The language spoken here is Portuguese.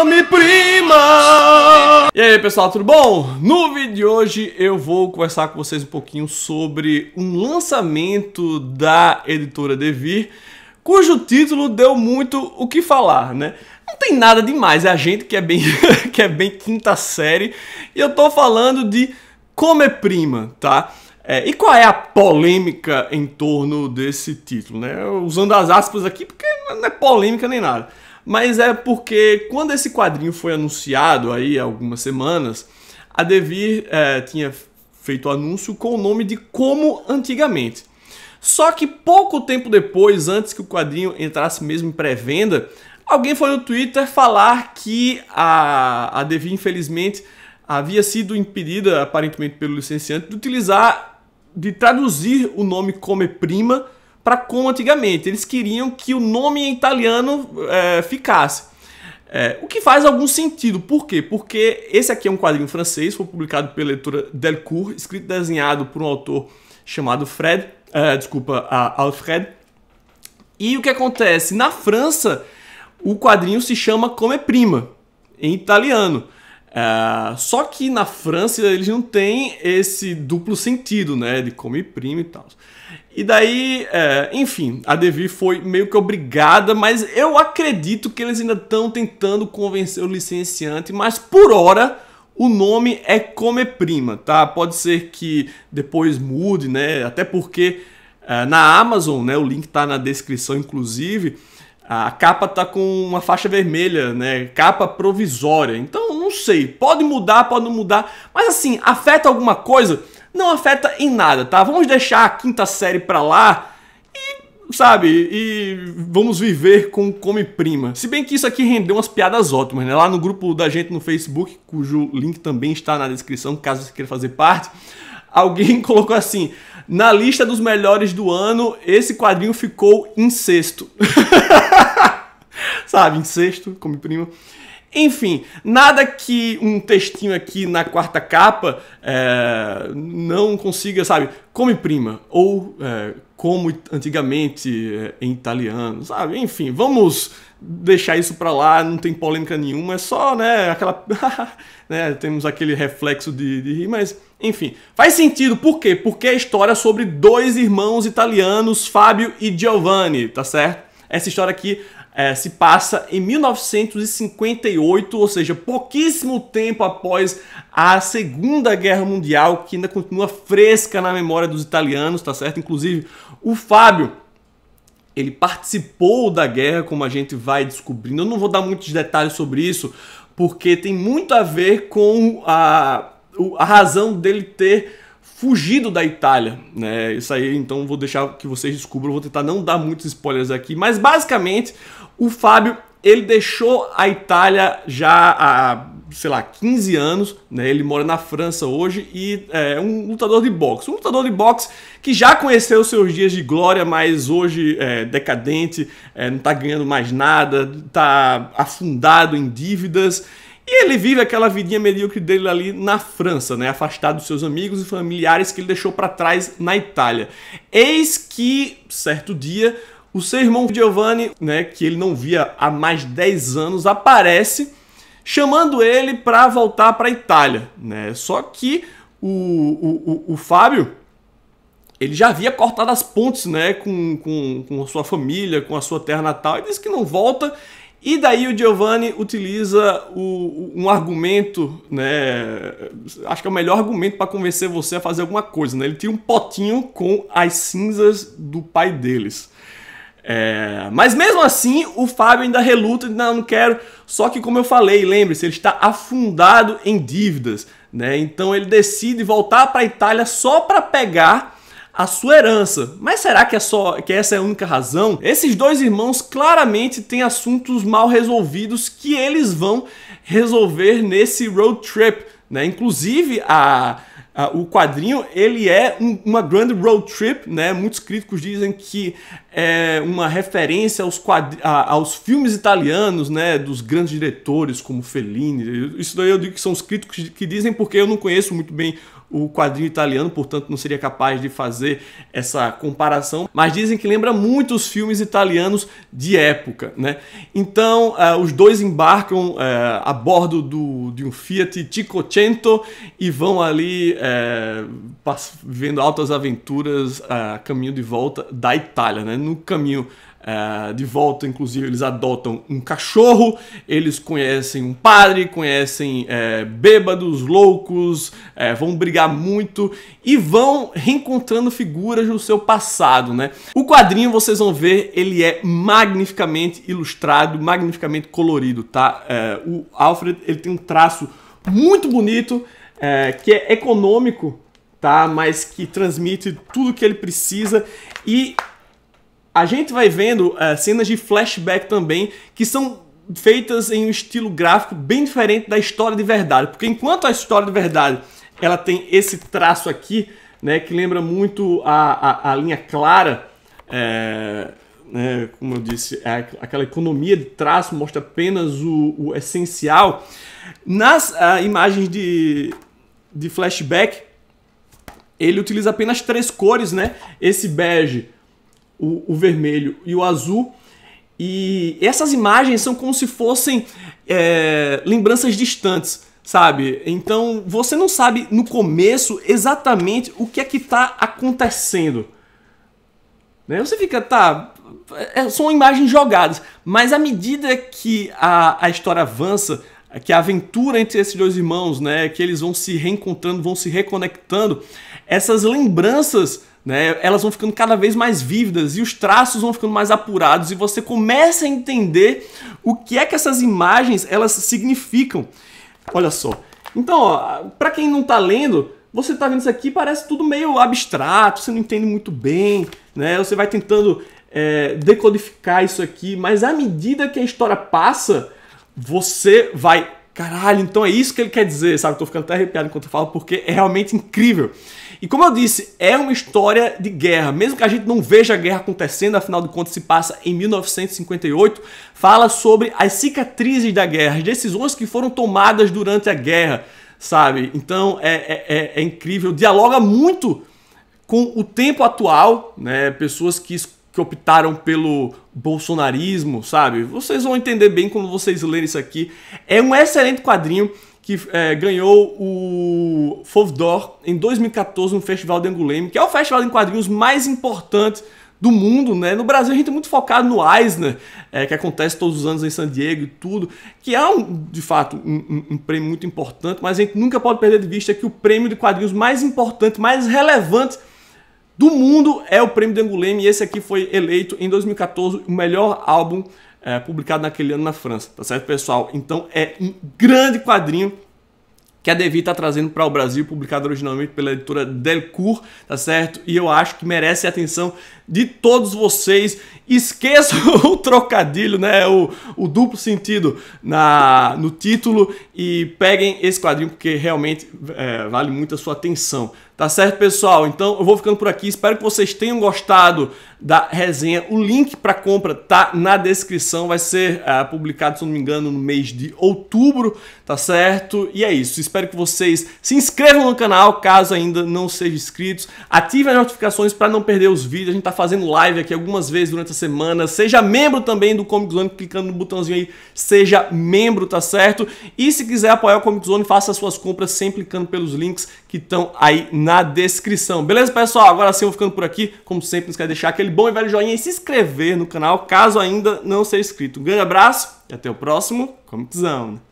Come prima! E aí pessoal, tudo bom? No vídeo de hoje eu vou conversar com vocês um pouquinho sobre um lançamento da editora Devir, cujo título deu muito o que falar, né? Não tem nada demais, é a gente que é bem, que é bem quinta série e eu tô falando de Come é Prima, tá? É, e qual é a polêmica em torno desse título, né? Usando as aspas aqui porque não é polêmica nem nada mas é porque quando esse quadrinho foi anunciado aí há algumas semanas, a Devir é, tinha feito o anúncio com o nome de Como Antigamente. Só que pouco tempo depois, antes que o quadrinho entrasse mesmo em pré-venda, alguém foi no Twitter falar que a, a Devir, infelizmente, havia sido impedida, aparentemente pelo licenciante, de utilizar, de traduzir o nome Come Prima para como antigamente. Eles queriam que o nome em italiano é, ficasse. É, o que faz algum sentido, por quê? Porque esse aqui é um quadrinho francês, foi publicado pela leitura Delcourt, escrito e desenhado por um autor chamado Fred, é, desculpa, Alfred. E o que acontece? Na França, o quadrinho se chama Come Prima, em italiano. É, só que na França eles não têm esse duplo sentido, né? De como prima e tal. E daí, é, enfim, a Devi foi meio que obrigada, mas eu acredito que eles ainda estão tentando convencer o licenciante, mas por hora o nome é prima, tá? Pode ser que depois mude, né? Até porque uh, na Amazon, né? O link tá na descrição, inclusive. A capa tá com uma faixa vermelha, né? Capa provisória. Então não sei, pode mudar, pode não mudar, mas assim, afeta alguma coisa? Não afeta em nada, tá? Vamos deixar a quinta série pra lá e, sabe, e vamos viver com Come Prima. Se bem que isso aqui rendeu umas piadas ótimas, né? Lá no grupo da gente no Facebook, cujo link também está na descrição, caso você queira fazer parte, alguém colocou assim: na lista dos melhores do ano, esse quadrinho ficou em sexto. sabe, em sexto, Come Prima. Enfim, nada que um textinho aqui na quarta capa é, não consiga, sabe? Come prima ou é, como antigamente é, em italiano, sabe? Enfim, vamos deixar isso para lá, não tem polêmica nenhuma, é só, né, aquela né, temos aquele reflexo de, de rir, mas enfim, faz sentido, por quê? Porque a é história sobre dois irmãos italianos, Fábio e Giovanni, tá certo? Essa história aqui é, se passa em 1958, ou seja, pouquíssimo tempo após a Segunda Guerra Mundial, que ainda continua fresca na memória dos italianos, tá certo? Inclusive, o Fábio ele participou da guerra, como a gente vai descobrindo. Eu não vou dar muitos detalhes sobre isso, porque tem muito a ver com a, a razão dele ter fugido da Itália, né? Isso aí, então vou deixar que vocês descubram, vou tentar não dar muitos spoilers aqui, mas basicamente o Fábio, ele deixou a Itália já há, sei lá, 15 anos, né? Ele mora na França hoje e é um lutador de boxe. Um lutador de boxe que já conheceu seus dias de glória, mas hoje é decadente, é, não tá ganhando mais nada, tá afundado em dívidas. E ele vive aquela vidinha medíocre dele ali na França, né? afastado dos seus amigos e familiares que ele deixou para trás na Itália. Eis que, certo dia, o seu irmão Giovanni, né, que ele não via há mais 10 anos, aparece chamando ele para voltar para a Itália, né? Só que o, o, o, o Fábio ele já havia cortado as pontes né, com, com, com a sua família, com a sua terra natal, e disse que não volta. E daí o Giovanni utiliza o, um argumento, né? Acho que é o melhor argumento para convencer você a fazer alguma coisa, né? Ele tinha um potinho com as cinzas do pai deles. É, mas mesmo assim, o Fábio ainda reluta, não, não quero. Só que, como eu falei, lembre-se, ele está afundado em dívidas. Né? Então ele decide voltar para a Itália só para pegar a sua herança. Mas será que é só que essa é a única razão? Esses dois irmãos claramente têm assuntos mal resolvidos que eles vão resolver nesse road trip, né? Inclusive a Uh, o quadrinho ele é um, uma grande road trip, né? Muitos críticos dizem que é uma referência aos, a, aos filmes italianos, né? Dos grandes diretores como Fellini. Isso daí eu digo que são os críticos que dizem porque eu não conheço muito bem o quadrinho italiano, portanto não seria capaz de fazer essa comparação, mas dizem que lembra muito os filmes italianos de época. Né? Então uh, os dois embarcam uh, a bordo do, de um Fiat Cinquecento e vão ali uh, eh, vivendo altas aventuras a caminho de volta da Itália. Né? No caminho é, de volta, inclusive eles adotam um cachorro, eles conhecem um padre, conhecem é, bêbados, loucos, é, vão brigar muito e vão reencontrando figuras do seu passado, né? O quadrinho, vocês vão ver, ele é magnificamente ilustrado, magnificamente colorido, tá? É, o Alfred, ele tem um traço muito bonito, é, que é econômico, tá? Mas que transmite tudo que ele precisa e a gente vai vendo uh, cenas de flashback também que são feitas em um estilo gráfico bem diferente da história de verdade, porque enquanto a história de verdade ela tem esse traço aqui, né, que lembra muito a, a, a linha clara, é, né, como eu disse, é aquela economia de traço mostra apenas o, o essencial. Nas eh, imagens de, de flashback, ele utiliza apenas três cores, né? Esse bege o, o vermelho e o azul. E essas imagens são como se fossem é, lembranças distantes, sabe? Então você não sabe no começo exatamente o que é que está acontecendo. Né? Você fica, tá. É, são imagens jogadas, mas à medida que a, a história avança, que a aventura entre esses dois irmãos, né, que eles vão se reencontrando, vão se reconectando, essas lembranças né? Elas vão ficando cada vez mais vívidas e os traços vão ficando mais apurados e você começa a entender o que é que essas imagens elas significam. Olha só. Então, para quem não está lendo, você está vendo isso aqui parece tudo meio abstrato, você não entende muito bem, né? Você vai tentando é, decodificar isso aqui, mas à medida que a história passa, você vai Caralho, então é isso que ele quer dizer, sabe? Tô ficando até arrepiado enquanto eu falo, porque é realmente incrível. E como eu disse, é uma história de guerra. Mesmo que a gente não veja a guerra acontecendo, afinal de contas se passa em 1958, fala sobre as cicatrizes da guerra, as decisões que foram tomadas durante a guerra, sabe? Então é, é, é, é incrível. Dialoga muito com o tempo atual, né? Pessoas que que optaram pelo bolsonarismo, sabe? Vocês vão entender bem quando vocês lerem isso aqui. É um excelente quadrinho que é, ganhou o Fauve d'Or em 2014 no Festival de Angoulême, que é o festival de quadrinhos mais importante do mundo, né? No Brasil a gente é muito focado no Eisner, é, que acontece todos os anos em San Diego e tudo, que é um, de fato um, um, um, prêmio muito importante, mas a gente nunca pode perder de vista que o prêmio de quadrinhos mais importante, mais relevante do mundo é o prêmio do Angoulême e esse aqui foi eleito em 2014 o melhor álbum é, publicado naquele ano na França, tá certo, pessoal? Então é um grande quadrinho que a Devi está trazendo para o Brasil, publicado originalmente pela editora Delcourt, tá certo? E eu acho que merece a atenção de todos vocês. Esqueça o trocadilho, né? O, o, duplo sentido na, no título e peguem esse quadrinho porque realmente é, vale muito a sua atenção. Tá certo, pessoal? Então eu vou ficando por aqui. Espero que vocês tenham gostado da resenha. O link para compra tá na descrição. Vai ser é, publicado, se não me engano, no mês de outubro, tá certo? E é isso. Espero que vocês se inscrevam no canal, caso ainda não sejam inscritos. Ative as notificações para não perder os vídeos. A gente tá fazendo live aqui algumas vezes durante a semana. Seja membro também do Comic Zone, clicando no botãozinho aí, seja membro, tá certo? E se quiser apoiar o Comic Zone, faça suas compras sempre clicando pelos links que estão aí na na descrição. Beleza, pessoal? Agora sim eu vou ficando por aqui. Como sempre, não esquece de deixar aquele bom e velho joinha e se inscrever no canal, caso ainda não seja inscrito. Um grande abraço e até o próximo Comiczão.